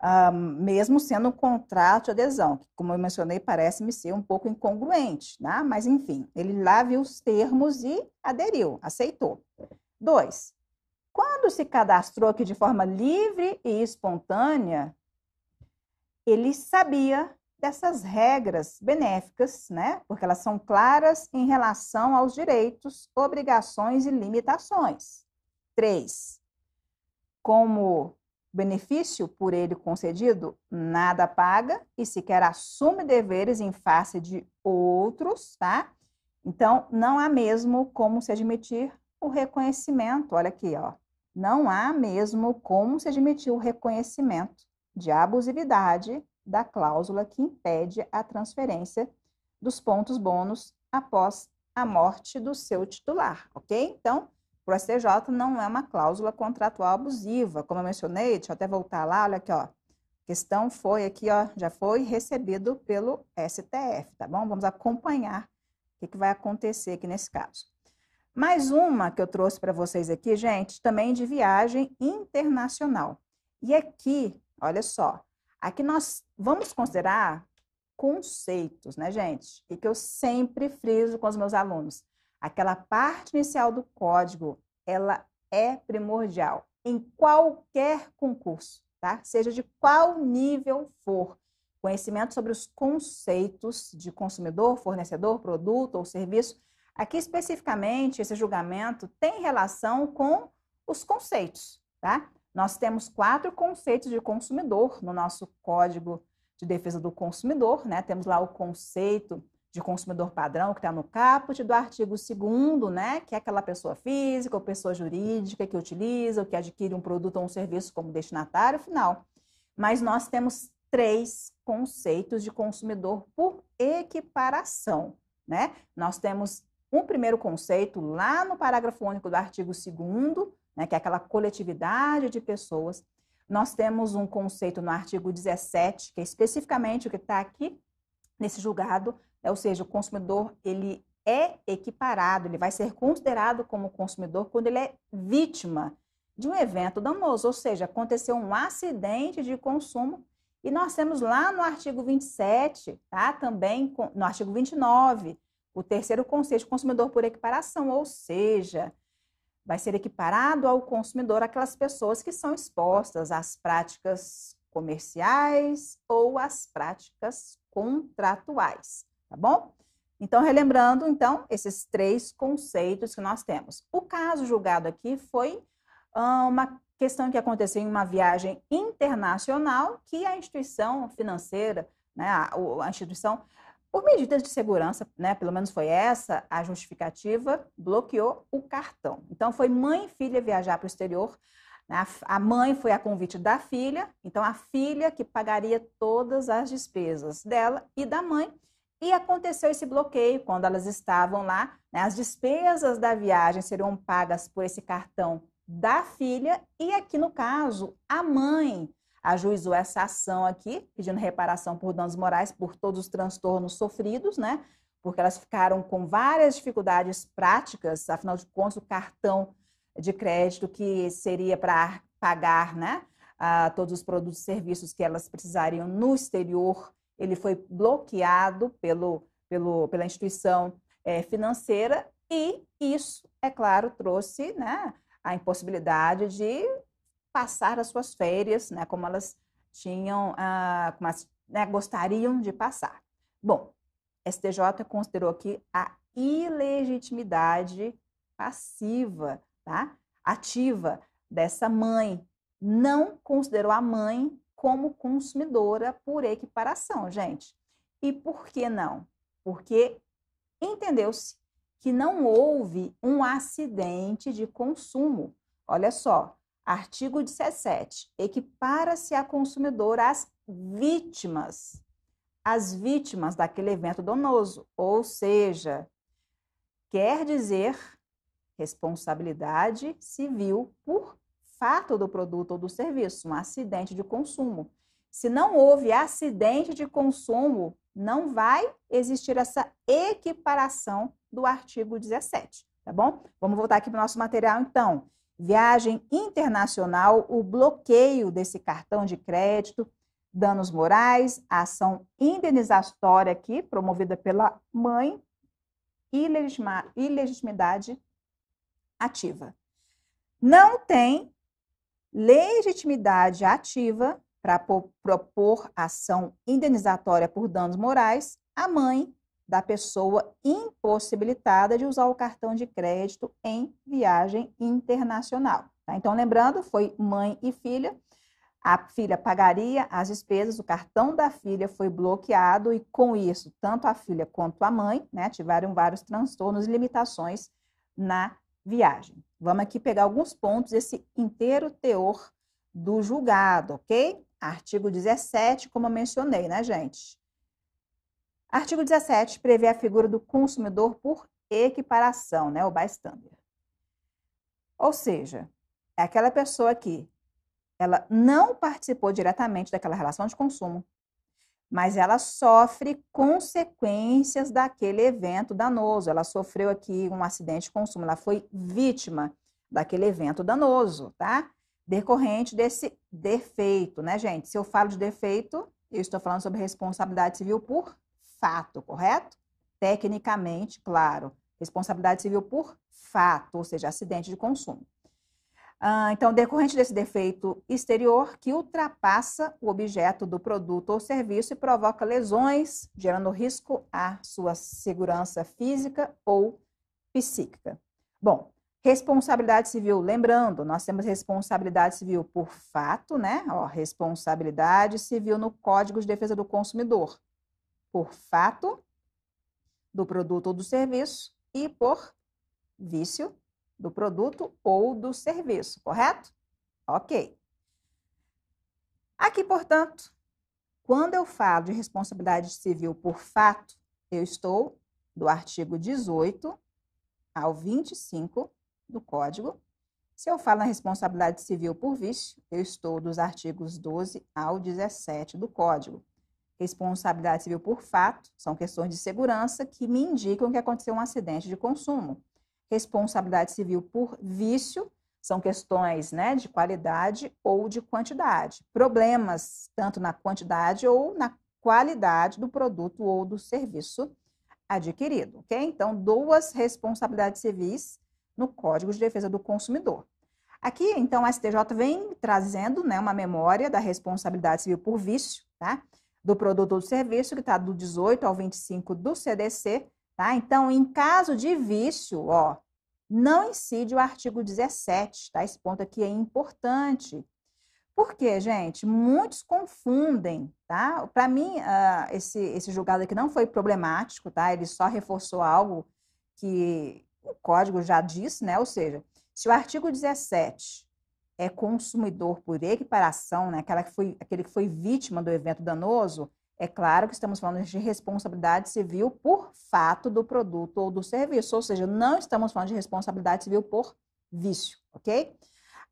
um, ah, mesmo sendo um contrato de adesão, que, como eu mencionei, parece-me ser um pouco incongruente, né? mas enfim, ele lá viu os termos e aderiu, aceitou. Dois, quando se cadastrou aqui de forma livre e espontânea, ele sabia dessas regras benéficas, né? Porque elas são claras em relação aos direitos, obrigações e limitações. Três, como benefício por ele concedido, nada paga e sequer assume deveres em face de outros, tá? Então, não há mesmo como se admitir o reconhecimento. Olha aqui, ó. Não há mesmo como se admitir o reconhecimento de abusividade da cláusula que impede a transferência dos pontos bônus após a morte do seu titular, ok? Então, para o STJ não é uma cláusula contratual abusiva. Como eu mencionei, deixa eu até voltar lá, olha aqui, ó. Questão foi aqui, ó, já foi recebido pelo STF, tá bom? Vamos acompanhar o que vai acontecer aqui nesse caso. Mais uma que eu trouxe para vocês aqui, gente, também de viagem internacional. E aqui, olha só, aqui nós vamos considerar conceitos, né, gente? E que eu sempre friso com os meus alunos. Aquela parte inicial do código, ela é primordial em qualquer concurso, tá? Seja de qual nível for. Conhecimento sobre os conceitos de consumidor, fornecedor, produto ou serviço. Aqui especificamente, esse julgamento tem relação com os conceitos, tá? Nós temos quatro conceitos de consumidor no nosso Código de Defesa do Consumidor, né? Temos lá o conceito de consumidor padrão, que está no caput do artigo 2, né, que é aquela pessoa física ou pessoa jurídica que utiliza ou que adquire um produto ou um serviço como destinatário final. Mas nós temos três conceitos de consumidor por equiparação. Né? Nós temos um primeiro conceito lá no parágrafo único do artigo 2, né, que é aquela coletividade de pessoas. Nós temos um conceito no artigo 17, que é especificamente o que está aqui nesse julgado, é, ou seja, o consumidor ele é equiparado, ele vai ser considerado como consumidor quando ele é vítima de um evento danoso, ou seja, aconteceu um acidente de consumo e nós temos lá no artigo 27, tá? Também no artigo 29, o terceiro conceito, consumidor por equiparação, ou seja, vai ser equiparado ao consumidor aquelas pessoas que são expostas às práticas comerciais ou às práticas contratuais tá bom? Então, relembrando, então, esses três conceitos que nós temos. O caso julgado aqui foi ah, uma questão que aconteceu em uma viagem internacional que a instituição financeira, né, a, a instituição, por medidas de segurança, né, pelo menos foi essa a justificativa, bloqueou o cartão. Então, foi mãe e filha viajar para o exterior. Né, a mãe foi a convite da filha, então a filha que pagaria todas as despesas dela e da mãe, e aconteceu esse bloqueio quando elas estavam lá. Né? As despesas da viagem seriam pagas por esse cartão da filha e aqui no caso a mãe ajuizou essa ação aqui, pedindo reparação por danos morais por todos os transtornos sofridos, né? Porque elas ficaram com várias dificuldades práticas, afinal de contas o cartão de crédito que seria para pagar, né? A ah, todos os produtos e serviços que elas precisariam no exterior ele foi bloqueado pelo, pelo, pela instituição é, financeira e isso, é claro, trouxe né, a impossibilidade de passar as suas férias né, como elas tinham, ah, né, gostariam de passar. Bom, STJ considerou aqui a ilegitimidade passiva, tá? ativa dessa mãe. Não considerou a mãe como consumidora por equiparação, gente. E por que não? Porque entendeu-se que não houve um acidente de consumo. Olha só, artigo 17 equipara-se a consumidora às vítimas, às vítimas daquele evento donoso, ou seja, quer dizer responsabilidade civil por fato do produto ou do serviço, um acidente de consumo. Se não houve acidente de consumo, não vai existir essa equiparação do artigo 17, tá bom? Vamos voltar aqui para o nosso material então. Viagem internacional, o bloqueio desse cartão de crédito, danos morais, ação indenizatória aqui, promovida pela mãe, e ilegitimidade ativa. Não tem legitimidade ativa para propor ação indenizatória por danos morais à mãe da pessoa impossibilitada de usar o cartão de crédito em viagem internacional. Tá? Então, lembrando, foi mãe e filha. A filha pagaria as despesas, o cartão da filha foi bloqueado e, com isso, tanto a filha quanto a mãe né, tiveram vários transtornos e limitações na viagem. Vamos aqui pegar alguns pontos desse inteiro teor do julgado, ok? Artigo 17, como eu mencionei, né, gente? Artigo 17 prevê a figura do consumidor por equiparação, né, o bystander. Ou seja, é aquela pessoa que ela não participou diretamente daquela relação de consumo, mas ela sofre consequências daquele evento danoso. Ela sofreu aqui um acidente de consumo, ela foi vítima daquele evento danoso, tá? Decorrente desse defeito, né, gente? Se eu falo de defeito, eu estou falando sobre responsabilidade civil por fato, correto? Tecnicamente, claro. Responsabilidade civil por fato, ou seja, acidente de consumo. Ah, então, decorrente desse defeito exterior que ultrapassa o objeto do produto ou serviço e provoca lesões, gerando risco à sua segurança física ou psíquica. Bom, responsabilidade civil, lembrando, nós temos responsabilidade civil por fato, né? Ó, responsabilidade civil no Código de Defesa do Consumidor, por fato do produto ou do serviço e por vício do produto ou do serviço, correto? Ok. Aqui, portanto, quando eu falo de responsabilidade civil por fato, eu estou do artigo 18 ao 25 do Código. Se eu falo na responsabilidade civil por vício, eu estou dos artigos 12 ao 17 do Código. Responsabilidade civil por fato são questões de segurança que me indicam que aconteceu um acidente de consumo responsabilidade civil por vício, são questões né, de qualidade ou de quantidade. Problemas tanto na quantidade ou na qualidade do produto ou do serviço adquirido. ok Então, duas responsabilidades civis no Código de Defesa do Consumidor. Aqui, então, o STJ vem trazendo né, uma memória da responsabilidade civil por vício tá? do produto ou do serviço, que está do 18 ao 25 do CDC, Tá? Então, em caso de vício, ó, não incide o artigo 17, tá? Esse ponto aqui é importante. Porque, gente, muitos confundem, tá? Para mim, uh, esse, esse julgado aqui não foi problemático, tá? Ele só reforçou algo que o código já disse, né? Ou seja, se o artigo 17 é consumidor por equiparação, né? Aquela que foi, aquele que foi vítima do evento danoso, é claro que estamos falando de responsabilidade civil por fato do produto ou do serviço, ou seja, não estamos falando de responsabilidade civil por vício, ok?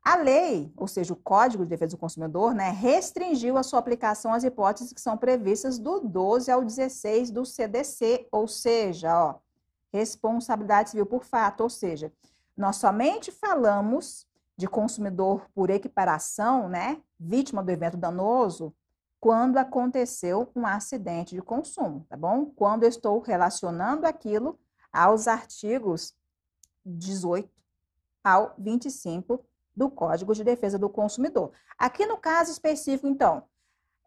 A lei, ou seja, o Código de Defesa do Consumidor, né, restringiu a sua aplicação às hipóteses que são previstas do 12 ao 16 do CDC, ou seja, ó, responsabilidade civil por fato, ou seja, nós somente falamos de consumidor por equiparação, né, vítima do evento danoso, quando aconteceu um acidente de consumo, tá bom? Quando eu estou relacionando aquilo aos artigos 18 ao 25 do Código de Defesa do Consumidor. Aqui no caso específico, então,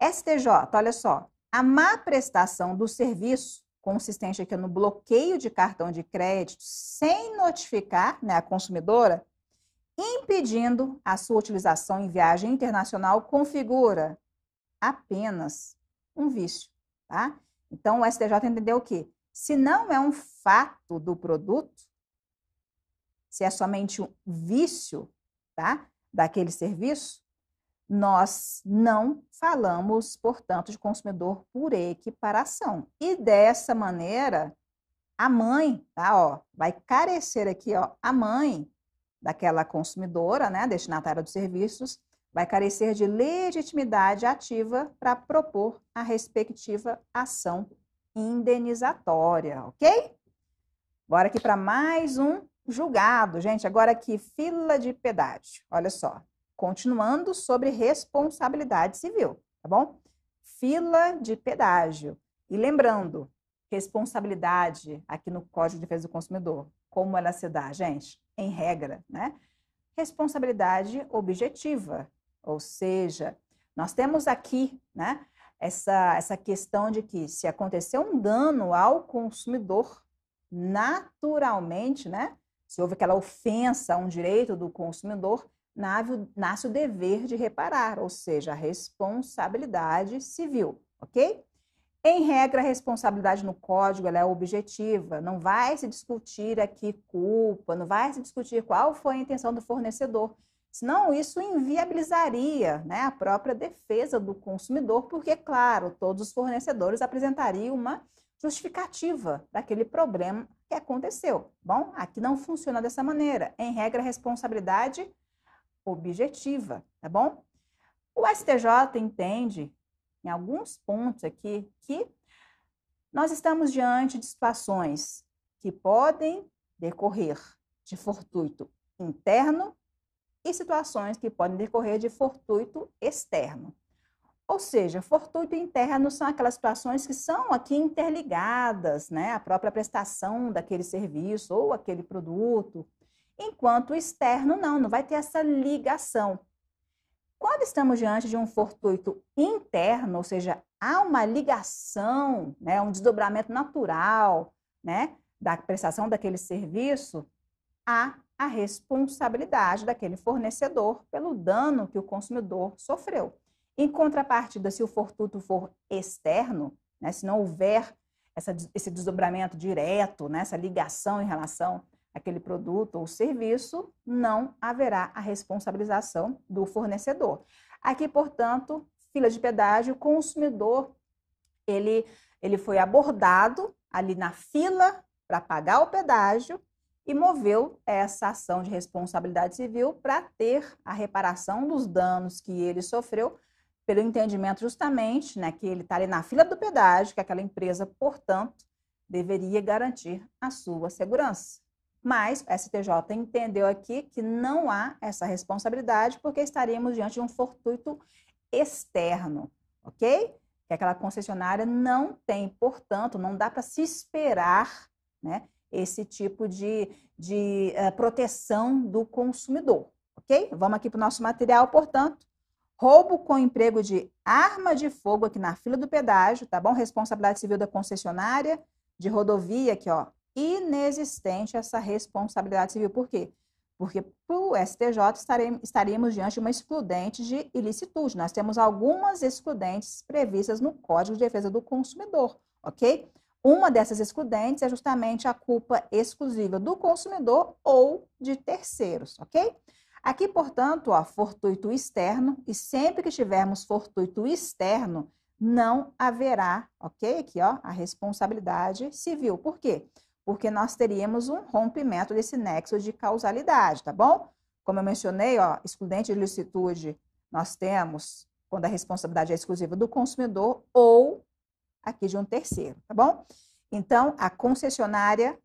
STJ, olha só, a má prestação do serviço consistente aqui no bloqueio de cartão de crédito sem notificar né, a consumidora, impedindo a sua utilização em viagem internacional, configura apenas um vício, tá? Então o STJ entendeu que se não é um fato do produto, se é somente um vício, tá, daquele serviço, nós não falamos, portanto, de consumidor por equiparação. E dessa maneira, a mãe, tá, ó, vai carecer aqui, ó, a mãe daquela consumidora, né, destinatária dos serviços, vai carecer de legitimidade ativa para propor a respectiva ação indenizatória, ok? Bora aqui para mais um julgado, gente. Agora aqui, fila de pedágio. Olha só, continuando sobre responsabilidade civil, tá bom? Fila de pedágio. E lembrando, responsabilidade aqui no Código de Defesa do Consumidor, como ela se dá, gente? Em regra, né? Responsabilidade objetiva, ou seja, nós temos aqui né, essa, essa questão de que se acontecer um dano ao consumidor, naturalmente, né, se houve aquela ofensa a um direito do consumidor, nasce o dever de reparar, ou seja, a responsabilidade civil, ok? Em regra, a responsabilidade no código é objetiva, não vai se discutir aqui culpa, não vai se discutir qual foi a intenção do fornecedor, Senão, isso inviabilizaria né, a própria defesa do consumidor, porque, claro, todos os fornecedores apresentariam uma justificativa daquele problema que aconteceu. Bom, aqui não funciona dessa maneira. Em regra, responsabilidade objetiva, tá bom? O STJ entende, em alguns pontos aqui, que nós estamos diante de situações que podem decorrer de fortuito interno e situações que podem decorrer de fortuito externo. Ou seja, fortuito interno são aquelas situações que são aqui interligadas, né? A própria prestação daquele serviço ou aquele produto. Enquanto o externo não, não vai ter essa ligação. Quando estamos diante de um fortuito interno, ou seja, há uma ligação, né, um desdobramento natural, né, da prestação daquele serviço, há a responsabilidade daquele fornecedor pelo dano que o consumidor sofreu. Em contrapartida, se o fortuito for externo, né, se não houver essa, esse desdobramento direto, né, essa ligação em relação àquele produto ou serviço, não haverá a responsabilização do fornecedor. Aqui, portanto, fila de pedágio, o consumidor ele, ele foi abordado ali na fila para pagar o pedágio e moveu essa ação de responsabilidade civil para ter a reparação dos danos que ele sofreu, pelo entendimento justamente né, que ele está ali na fila do pedágio, que aquela empresa, portanto, deveria garantir a sua segurança. Mas o STJ entendeu aqui que não há essa responsabilidade porque estaríamos diante de um fortuito externo, ok? Que aquela concessionária não tem, portanto, não dá para se esperar né, esse tipo de, de uh, proteção do consumidor. Ok? Vamos aqui para o nosso material, portanto. Roubo com emprego de arma de fogo aqui na fila do pedágio, tá bom? Responsabilidade civil da concessionária de rodovia aqui, ó. Inexistente essa responsabilidade civil. Por quê? Porque para o STJ estaremos, estaríamos diante de uma excludente de ilicitude. Nós temos algumas excludentes previstas no Código de Defesa do Consumidor, ok? Uma dessas excludentes é justamente a culpa exclusiva do consumidor ou de terceiros, ok? Aqui, portanto, ó, fortuito externo, e sempre que tivermos fortuito externo, não haverá, ok? Aqui, ó, a responsabilidade civil. Por quê? Porque nós teríamos um rompimento desse nexo de causalidade, tá bom? Como eu mencionei, ó, excludente de licitude nós temos quando a responsabilidade é exclusiva do consumidor ou aqui de um terceiro, tá bom? Então, a concessionária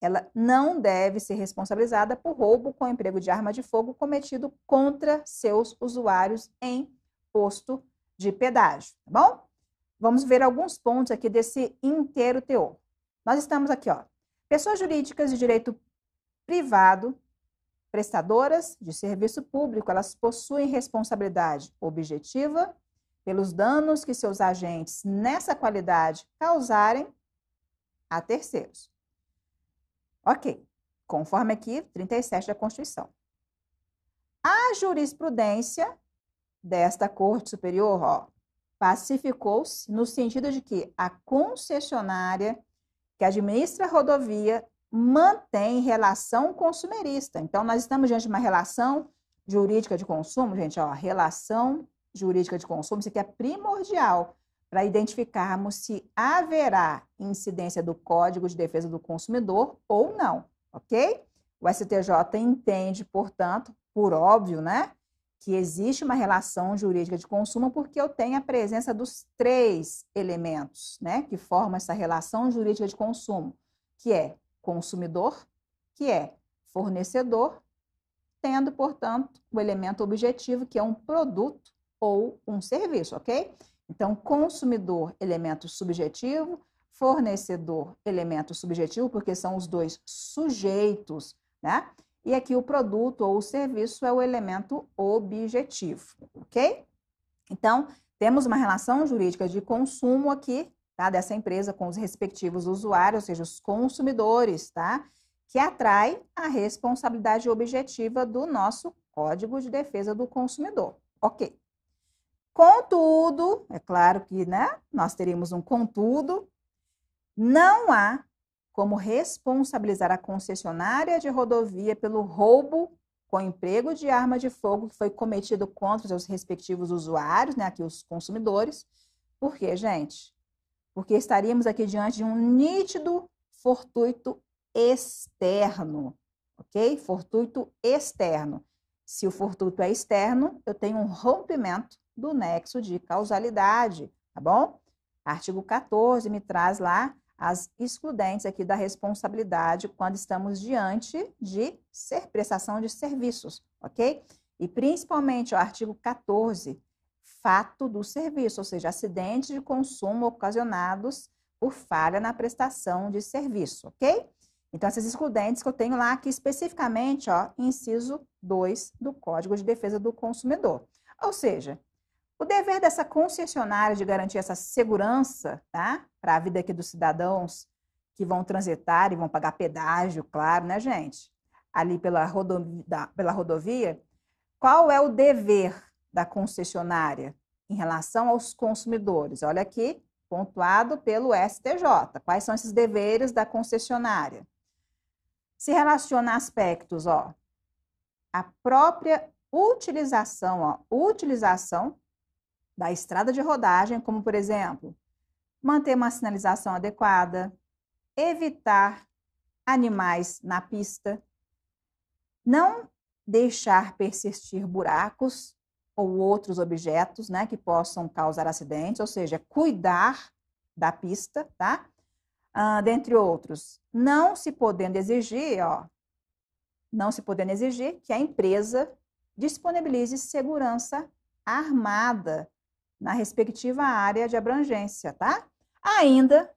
ela não deve ser responsabilizada por roubo com emprego de arma de fogo cometido contra seus usuários em posto de pedágio, tá bom? Vamos ver alguns pontos aqui desse inteiro teor. Nós estamos aqui, ó. Pessoas jurídicas de direito privado, prestadoras de serviço público, elas possuem responsabilidade objetiva pelos danos que seus agentes nessa qualidade causarem a terceiros. Ok, conforme aqui 37 da Constituição. A jurisprudência desta Corte Superior ó, pacificou-se no sentido de que a concessionária que administra a rodovia mantém relação consumerista. Então, nós estamos diante de uma relação jurídica de consumo, gente, ó, relação jurídica de consumo, isso aqui é primordial para identificarmos se haverá incidência do Código de Defesa do Consumidor ou não, ok? O STJ entende, portanto, por óbvio, né, que existe uma relação jurídica de consumo porque eu tenho a presença dos três elementos, né, que formam essa relação jurídica de consumo, que é consumidor, que é fornecedor, tendo, portanto, o elemento objetivo, que é um produto ou um serviço, ok? Então, consumidor, elemento subjetivo, fornecedor, elemento subjetivo, porque são os dois sujeitos, né? E aqui o produto ou o serviço é o elemento objetivo, ok? Então, temos uma relação jurídica de consumo aqui, tá? Dessa empresa com os respectivos usuários, ou seja, os consumidores, tá? Que atrai a responsabilidade objetiva do nosso Código de Defesa do Consumidor, ok? Contudo, é claro que né, nós teríamos um contudo, não há como responsabilizar a concessionária de rodovia pelo roubo com emprego de arma de fogo que foi cometido contra os seus respectivos usuários, né, aqui os consumidores. Por quê, gente? Porque estaríamos aqui diante de um nítido fortuito externo, ok? Fortuito externo. Se o fortuito é externo, eu tenho um rompimento do nexo de causalidade, tá bom? Artigo 14 me traz lá as excludentes aqui da responsabilidade quando estamos diante de ser, prestação de serviços, ok? E principalmente o artigo 14, fato do serviço, ou seja, acidentes de consumo ocasionados por falha na prestação de serviço, ok? Então, essas excludentes que eu tenho lá aqui especificamente, ó, inciso 2 do Código de Defesa do Consumidor. Ou seja, o dever dessa concessionária de garantir essa segurança tá, para a vida aqui dos cidadãos que vão transitar e vão pagar pedágio, claro, né, gente? Ali pela, rodovi da, pela rodovia, qual é o dever da concessionária em relação aos consumidores? Olha aqui, pontuado pelo STJ. Quais são esses deveres da concessionária? Se relaciona a aspectos, ó, a própria utilização, ó, utilização da estrada de rodagem, como, por exemplo, manter uma sinalização adequada, evitar animais na pista, não deixar persistir buracos ou outros objetos né, que possam causar acidentes, ou seja, cuidar da pista, tá? Uh, dentre outros, não se podendo exigir, ó, não se podendo exigir que a empresa disponibilize segurança armada na respectiva área de abrangência, tá? Ainda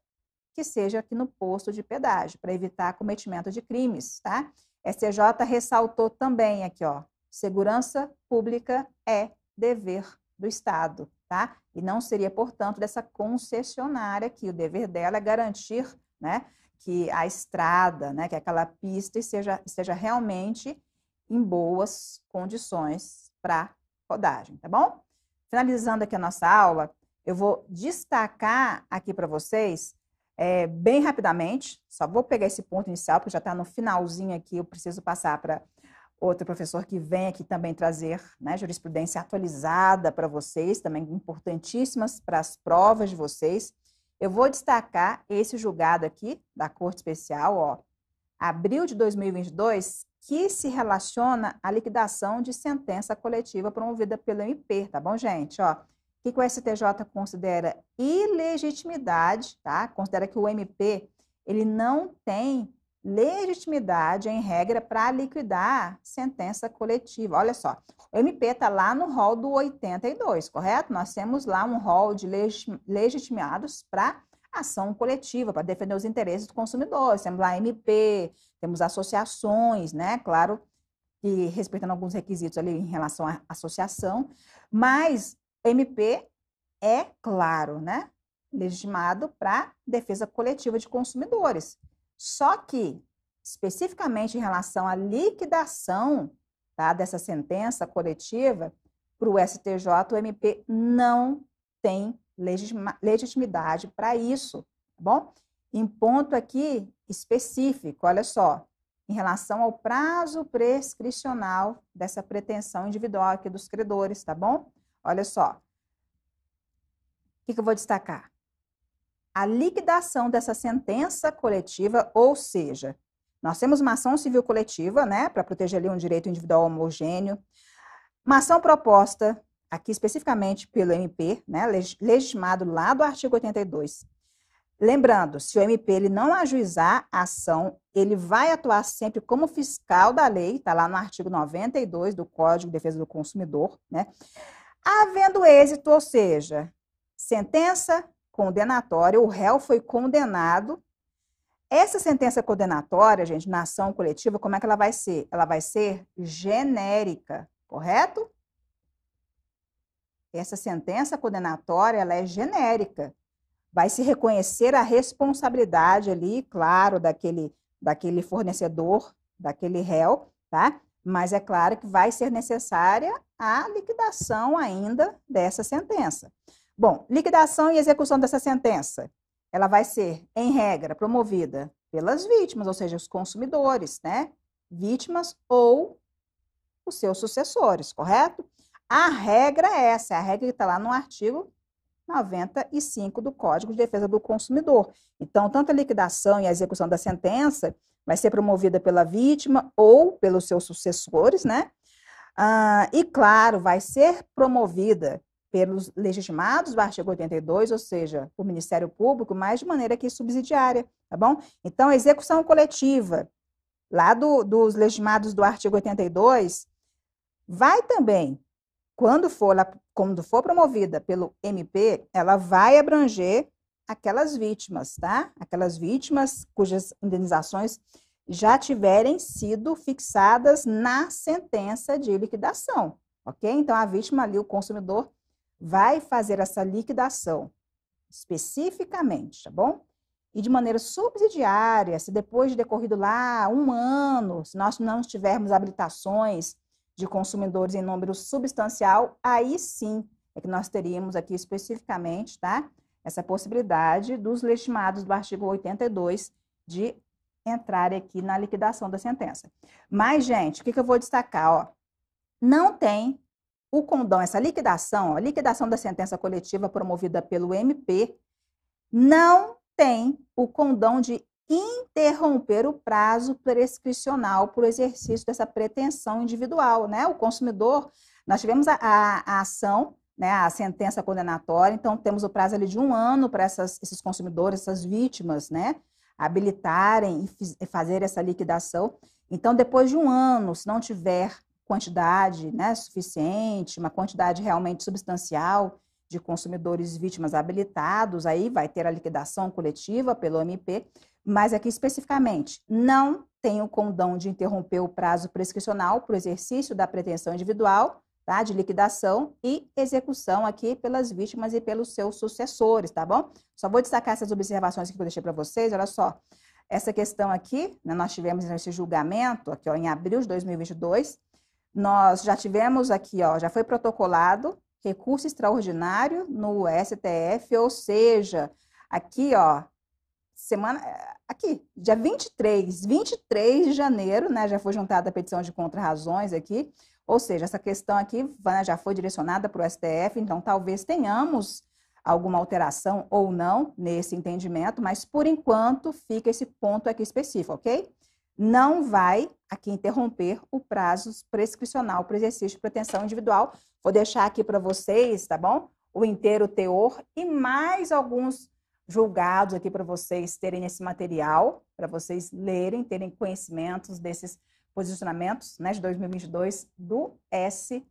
que seja aqui no posto de pedágio, para evitar cometimento de crimes, tá? STJ ressaltou também aqui, ó, segurança pública é dever do Estado, tá? E não seria, portanto, dessa concessionária que o dever dela é garantir, né, que a estrada, né, que aquela pista esteja, esteja realmente em boas condições para rodagem, tá bom? Finalizando aqui a nossa aula, eu vou destacar aqui para vocês, é, bem rapidamente, só vou pegar esse ponto inicial, porque já está no finalzinho aqui, eu preciso passar para outro professor que vem aqui também trazer né, jurisprudência atualizada para vocês, também importantíssimas para as provas de vocês. Eu vou destacar esse julgado aqui da Corte Especial, ó, abril de 2022, que se relaciona à liquidação de sentença coletiva promovida pelo MP, tá bom, gente? Ó, o que, que o STJ considera ilegitimidade, tá? Considera que o MP ele não tem legitimidade em regra para liquidar sentença coletiva. Olha só, o MP está lá no rol do 82, correto? Nós temos lá um rol de legitimados para ação coletiva para defender os interesses do consumidor. Temos a MP, temos associações, né? Claro que respeitando alguns requisitos ali em relação à associação, mas MP é claro, né? Legitimado para defesa coletiva de consumidores. Só que, especificamente em relação à liquidação tá, dessa sentença coletiva, para o STJ, o MP não tem legitima, legitimidade para isso, tá bom? Em ponto aqui específico, olha só, em relação ao prazo prescricional dessa pretensão individual aqui dos credores, tá bom? Olha só. O que, que eu vou destacar? A liquidação dessa sentença coletiva, ou seja, nós temos uma ação civil coletiva, né, para proteger ali um direito individual homogêneo, uma ação proposta aqui especificamente pelo MP, né, legitimado lá do artigo 82. Lembrando, se o MP ele não ajuizar a ação, ele vai atuar sempre como fiscal da lei, está lá no artigo 92 do Código de Defesa do Consumidor, né? Havendo êxito, ou seja, sentença condenatória, o réu foi condenado. Essa sentença condenatória, gente, na ação coletiva, como é que ela vai ser? Ela vai ser genérica, correto? Essa sentença condenatória ela é genérica. Vai se reconhecer a responsabilidade ali, claro, daquele, daquele fornecedor, daquele réu, tá? Mas é claro que vai ser necessária a liquidação ainda dessa sentença. Bom, liquidação e execução dessa sentença, ela vai ser, em regra, promovida pelas vítimas, ou seja, os consumidores, né? Vítimas ou os seus sucessores, correto? A regra é essa, é a regra que está lá no artigo 95 do Código de Defesa do Consumidor. Então, tanto a liquidação e a execução da sentença vai ser promovida pela vítima ou pelos seus sucessores, né? Ah, e, claro, vai ser promovida pelos legitimados do artigo 82, ou seja, o Ministério Público, mas de maneira aqui subsidiária, tá bom? Então, a execução coletiva, lá do, dos legitimados do artigo 82, vai também quando for, quando for promovida pelo MP, ela vai abranger aquelas vítimas, tá? Aquelas vítimas cujas indenizações já tiverem sido fixadas na sentença de liquidação, ok? Então, a vítima ali, o consumidor, vai fazer essa liquidação especificamente, tá bom? E de maneira subsidiária, se depois de decorrido lá um ano, se nós não tivermos habilitações de consumidores em número substancial, aí sim é que nós teríamos aqui especificamente, tá? Essa possibilidade dos legitimados do artigo 82 de entrar aqui na liquidação da sentença. Mas, gente, o que, que eu vou destacar? Ó? Não tem o condão, essa liquidação, a liquidação da sentença coletiva promovida pelo MP, não tem o condão de interromper o prazo prescricional para o exercício dessa pretensão individual, né? O consumidor, nós tivemos a, a, a ação, né, a sentença condenatória, então temos o prazo ali de um ano para esses consumidores, essas vítimas, né, habilitarem e, fiz, e fazer essa liquidação. Então, depois de um ano, se não tiver quantidade né, suficiente, uma quantidade realmente substancial de consumidores vítimas habilitados, aí vai ter a liquidação coletiva pelo MP, mas aqui especificamente, não tem o condão de interromper o prazo prescricional para o exercício da pretensão individual, tá? De liquidação e execução aqui pelas vítimas e pelos seus sucessores, tá bom? Só vou destacar essas observações que eu deixei para vocês, olha só. Essa questão aqui, né, nós tivemos esse julgamento aqui ó, em abril de 2022, nós já tivemos aqui, ó, já foi protocolado recurso extraordinário no STF, ou seja, aqui, ó, semana aqui, dia 23, 23 de janeiro, né, já foi juntada a petição de contrarrazões aqui, ou seja, essa questão aqui né, já foi direcionada para o STF, então talvez tenhamos alguma alteração ou não nesse entendimento, mas por enquanto fica esse ponto aqui específico, ok? Não vai aqui interromper o prazo prescricional para exercício de pretensão individual. Vou deixar aqui para vocês, tá bom? O inteiro teor e mais alguns julgados aqui para vocês terem esse material, para vocês lerem, terem conhecimentos desses posicionamentos né, de 2022 do STJ,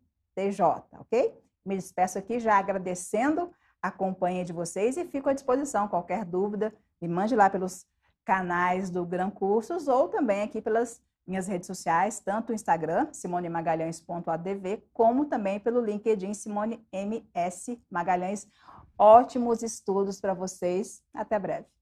ok? Me despeço aqui já agradecendo a companhia de vocês e fico à disposição. Qualquer dúvida, me mande lá pelos canais do Gran Cursos ou também aqui pelas minhas redes sociais, tanto o Instagram, simonemagalhães.adv, como também pelo LinkedIn, Simone MS Magalhães Ótimos estudos para vocês. Até breve.